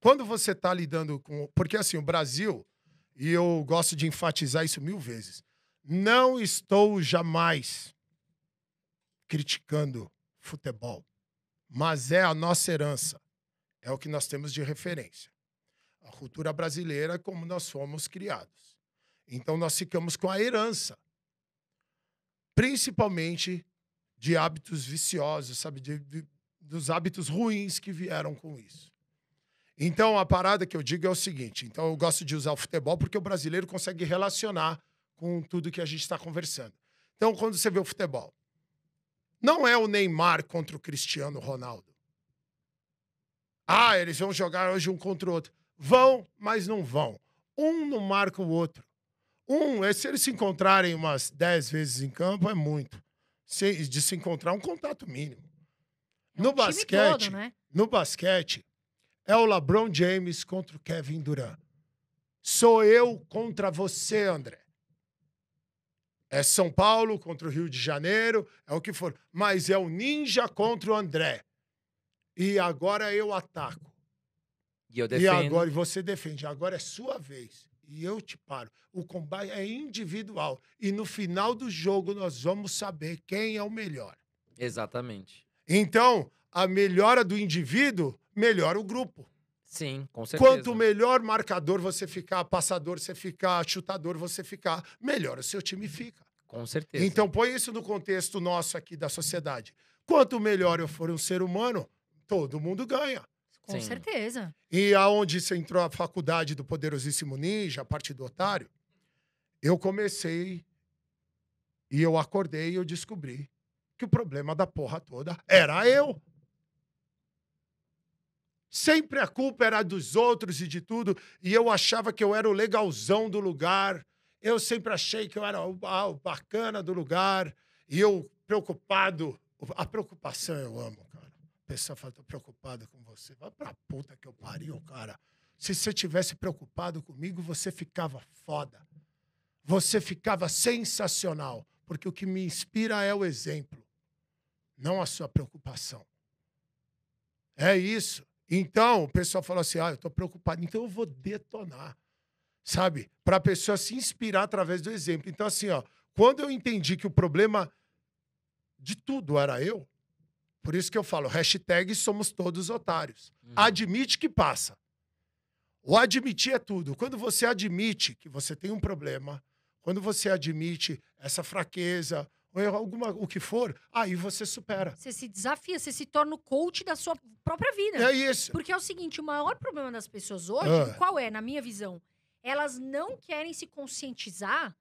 Quando você está lidando com. Porque assim, o Brasil, e eu gosto de enfatizar isso mil vezes, não estou jamais criticando futebol, mas é a nossa herança, é o que nós temos de referência. A cultura brasileira como nós fomos criados. Então nós ficamos com a herança, principalmente de hábitos viciosos, sabe, de, de, dos hábitos ruins que vieram com isso. Então, a parada que eu digo é o seguinte: então, eu gosto de usar o futebol porque o brasileiro consegue relacionar com tudo que a gente está conversando. Então, quando você vê o futebol, não é o Neymar contra o Cristiano Ronaldo. Ah, eles vão jogar hoje um contra o outro. Vão, mas não vão. Um não marca o outro. Um, é se eles se encontrarem umas 10 vezes em campo, é muito. Se, de se encontrar um contato mínimo. É um no basquete, todo, né? no basquete, é o LeBron James contra o Kevin Durant. Sou eu contra você, André. É São Paulo contra o Rio de Janeiro, é o que for. Mas é o Ninja contra o André. E agora eu ataco. E eu defendo. E agora você defende. Agora é sua vez. E eu te paro. O combate é individual. E no final do jogo nós vamos saber quem é o melhor. Exatamente. Então, a melhora do indivíduo melhor o grupo. Sim, com certeza. Quanto melhor marcador você ficar, passador você ficar, chutador você ficar, melhor o seu time fica. Com certeza. Então põe isso no contexto nosso aqui da sociedade. Quanto melhor eu for um ser humano, todo mundo ganha. Com Sim. certeza. E aonde você entrou a faculdade do poderosíssimo ninja, a parte do otário, eu comecei e eu acordei e eu descobri que o problema da porra toda era eu. Sempre a culpa era dos outros e de tudo, e eu achava que eu era o legalzão do lugar. Eu sempre achei que eu era o, ah, o bacana do lugar, e eu preocupado. A preocupação eu amo, cara. A pessoa fala, tô preocupada com você. Vai pra puta que eu pariu, cara. Se você tivesse preocupado comigo, você ficava foda. Você ficava sensacional, porque o que me inspira é o exemplo, não a sua preocupação. É isso. Então, o pessoal falou assim: ah, eu tô preocupado, então eu vou detonar. Sabe? Para a pessoa se inspirar através do exemplo. Então, assim, ó, quando eu entendi que o problema de tudo era eu, por isso que eu falo, hashtag somos todos otários. Uhum. Admite que passa. O admitir é tudo. Quando você admite que você tem um problema, quando você admite essa fraqueza, ou é alguma, o que for, aí você supera. Você se desafia, você se torna o coach da sua própria vida. É isso. Porque é o seguinte, o maior problema das pessoas hoje, ah. qual é, na minha visão? Elas não querem se conscientizar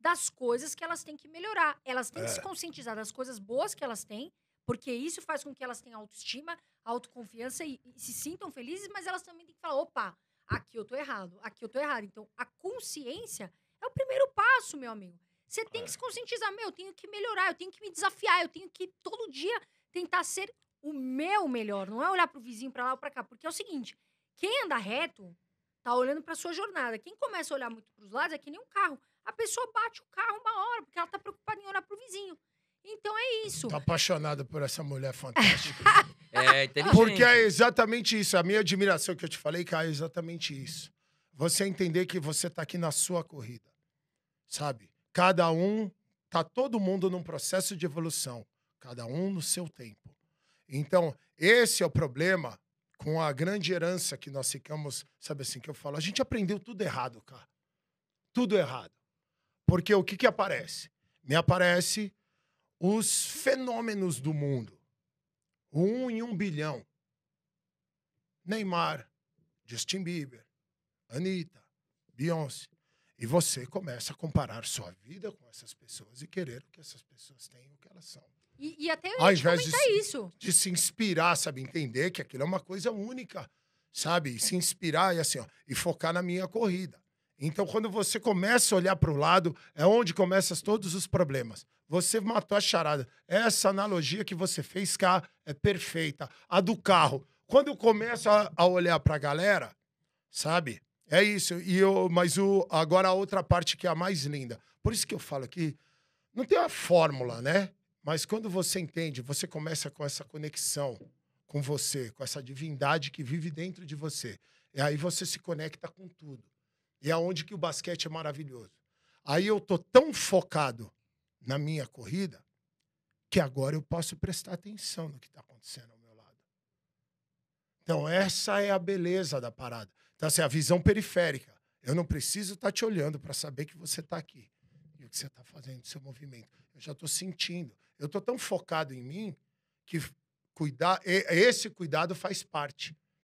das coisas que elas têm que melhorar. Elas têm é. que se conscientizar das coisas boas que elas têm, porque isso faz com que elas tenham autoestima, autoconfiança e, e se sintam felizes, mas elas também têm que falar, opa, aqui eu tô errado, aqui eu tô errado. Então, a consciência é o primeiro passo, meu amigo. Você tem que é. se conscientizar, meu, eu tenho que melhorar, eu tenho que me desafiar, eu tenho que todo dia tentar ser o meu melhor, não é olhar pro vizinho para lá ou para cá, porque é o seguinte, quem anda reto tá olhando para sua jornada. Quem começa a olhar muito para os lados é que nem um carro. A pessoa bate o carro uma hora porque ela tá preocupada em olhar pro vizinho. Então é isso. Tô apaixonado por essa mulher fantástica. É, é, inteligente. Porque é exatamente isso. A minha admiração que eu te falei, cara, é exatamente isso. Você entender que você tá aqui na sua corrida. Sabe? Cada um, tá todo mundo num processo de evolução, cada um no seu tempo. Então, esse é o problema com a grande herança que nós ficamos, sabe assim, que eu falo, a gente aprendeu tudo errado, cara. Tudo errado. Porque o que que aparece? Me aparece os fenômenos do mundo. Um em um bilhão. Neymar, Justin Bieber, Anitta, Beyoncé, e você começa a comparar sua vida com essas pessoas e querer o que essas pessoas têm o que elas são. E, e até eu Ao invés de, isso. De se inspirar, sabe? Entender que aquilo é uma coisa única, sabe? E se inspirar e assim, ó, e focar na minha corrida. Então, quando você começa a olhar para o lado, é onde começam todos os problemas. Você matou a charada. Essa analogia que você fez cá é perfeita. A do carro. Quando eu começo a, a olhar para a galera, sabe? É isso. E eu, mas o, agora a outra parte que é a mais linda. Por isso que eu falo aqui, não tem uma fórmula, né? Mas quando você entende, você começa com essa conexão com você, com essa divindade que vive dentro de você. E aí você se conecta com tudo. E é onde que o basquete é maravilhoso. Aí eu tô tão focado na minha corrida que agora eu posso prestar atenção no que está acontecendo ao meu lado. Então essa é a beleza da parada. Então, assim, a visão periférica. Eu não preciso estar tá te olhando para saber que você está aqui e o que você está fazendo, o seu movimento. Eu já estou sentindo. Eu estou tão focado em mim que cuidar, esse cuidado faz parte.